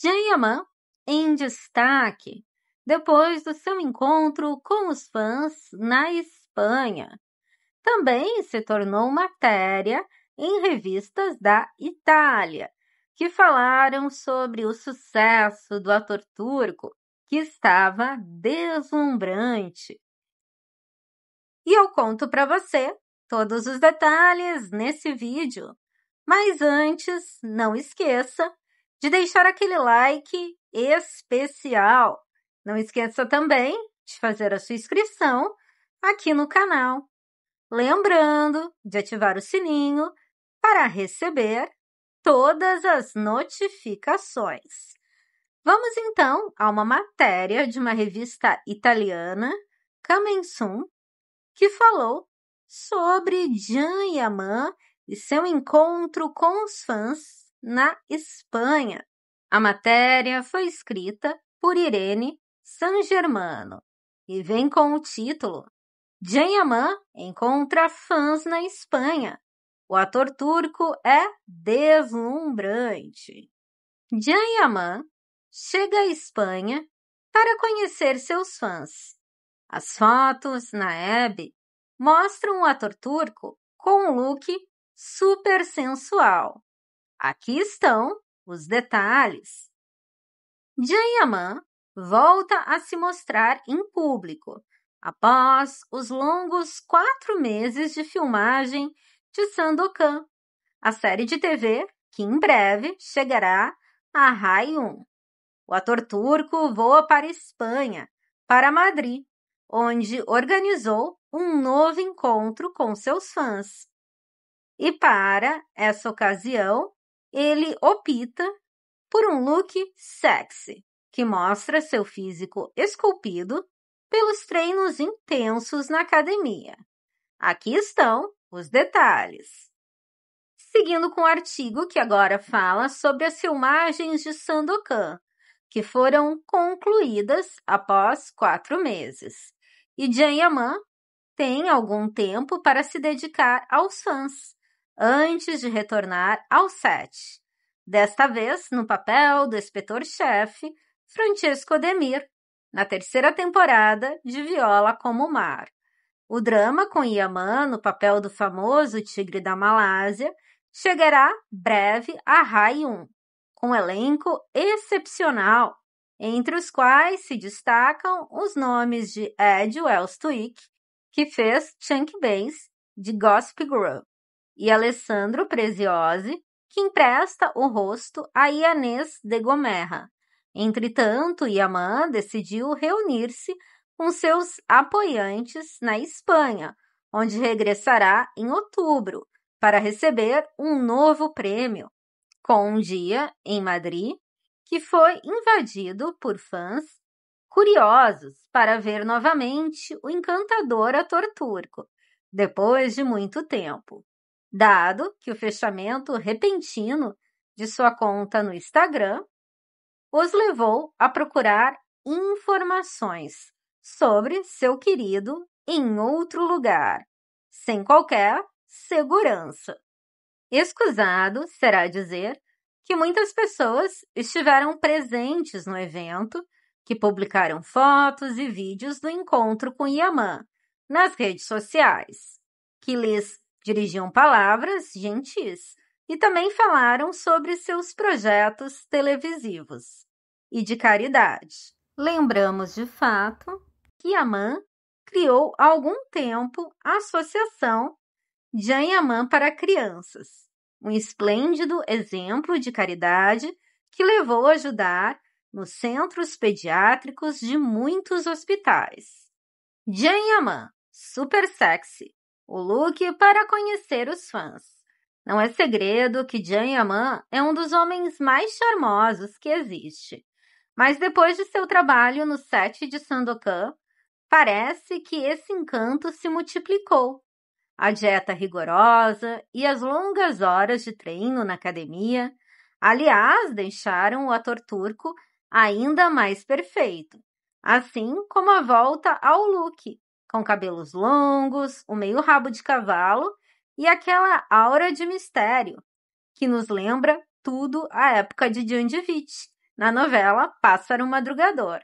Jayamã em destaque depois do seu encontro com os fãs na Espanha. Também se tornou matéria em revistas da Itália, que falaram sobre o sucesso do ator turco, que estava deslumbrante. E eu conto para você todos os detalhes nesse vídeo. Mas antes, não esqueça de deixar aquele like especial. Não esqueça também de fazer a sua inscrição aqui no canal. Lembrando de ativar o sininho para receber todas as notificações. Vamos então a uma matéria de uma revista italiana, Camensum, que falou sobre Jean Yaman e seu encontro com os fãs na Espanha. A matéria foi escrita por Irene San Germano e vem com o título Jean encontra fãs na Espanha. O ator turco é deslumbrante. Jean chega à Espanha para conhecer seus fãs. As fotos na Hebe mostram o ator turco com um look super sensual. Aqui estão os detalhes. Jayaman volta a se mostrar em público após os longos quatro meses de filmagem de Sandokan, a série de TV que em breve chegará a Rai 1. O ator turco voa para Espanha, para Madrid, onde organizou um novo encontro com seus fãs. E para essa ocasião, ele opta por um look sexy, que mostra seu físico esculpido pelos treinos intensos na academia. Aqui estão os detalhes. Seguindo com o artigo que agora fala sobre as filmagens de Sandokan, que foram concluídas após quatro meses. E Jan Yaman tem algum tempo para se dedicar aos fãs, antes de retornar ao set. Desta vez, no papel do inspetor-chefe, Francesco Demir, na terceira temporada de Viola como Mar. O drama com Yaman, no papel do famoso Tigre da Malásia, chegará breve a Rai 1, com um elenco excepcional, entre os quais se destacam os nomes de Ed Wells que fez Chunk Bass de Gossip Girl, e Alessandro Preziosi, que empresta o rosto a Ianês de Gomerra. Entretanto, Yaman decidiu reunir-se com seus apoiantes na Espanha, onde regressará em outubro para receber um novo prêmio, com um dia em Madrid que foi invadido por fãs curiosos para ver novamente o encantador ator turco, depois de muito tempo dado que o fechamento repentino de sua conta no Instagram os levou a procurar informações sobre seu querido em outro lugar, sem qualquer segurança. Escusado será dizer que muitas pessoas estiveram presentes no evento, que publicaram fotos e vídeos do encontro com Yaman nas redes sociais, que lhes Dirigiam palavras gentis e também falaram sobre seus projetos televisivos e de caridade. Lembramos de fato que Amã criou há algum tempo a Associação Janhamã para Crianças, um esplêndido exemplo de caridade que levou a ajudar nos centros pediátricos de muitos hospitais. Janhamã, super sexy, o look para conhecer os fãs. Não é segredo que Jean Yaman é um dos homens mais charmosos que existe. Mas depois de seu trabalho no set de Sandokan, parece que esse encanto se multiplicou. A dieta rigorosa e as longas horas de treino na academia, aliás, deixaram o ator turco ainda mais perfeito, assim como a volta ao look, com cabelos longos, o um meio rabo de cavalo e aquela aura de mistério que nos lembra tudo a época de Djandjevic, na novela Pássaro Madrugador.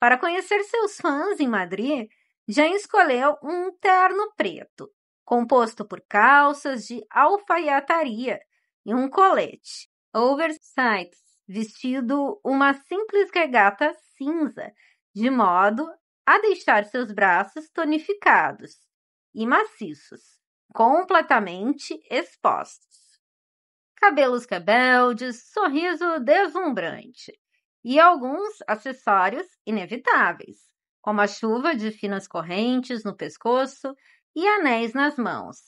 Para conhecer seus fãs em Madrid, Jean escolheu um terno preto, composto por calças de alfaiataria e um colete, oversize, vestido uma simples regata cinza, de modo a deixar seus braços tonificados e maciços, completamente expostos. Cabelos rebeldes, sorriso deslumbrante e alguns acessórios inevitáveis, como a chuva de finas correntes no pescoço e anéis nas mãos.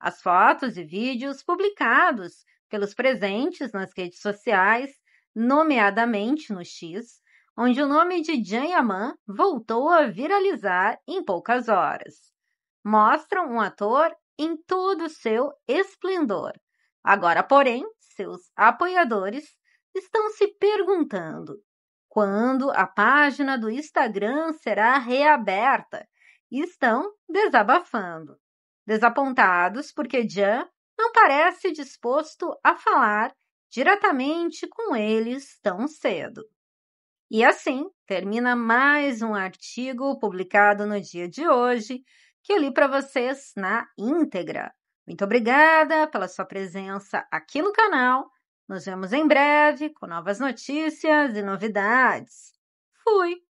As fotos e vídeos publicados pelos presentes nas redes sociais, nomeadamente no X, onde o nome de Jan Yaman voltou a viralizar em poucas horas. Mostram um ator em todo o seu esplendor. Agora, porém, seus apoiadores estão se perguntando quando a página do Instagram será reaberta e estão desabafando. Desapontados porque Jan não parece disposto a falar diretamente com eles tão cedo. E assim termina mais um artigo publicado no dia de hoje, que eu li para vocês na íntegra. Muito obrigada pela sua presença aqui no canal. Nos vemos em breve com novas notícias e novidades. Fui!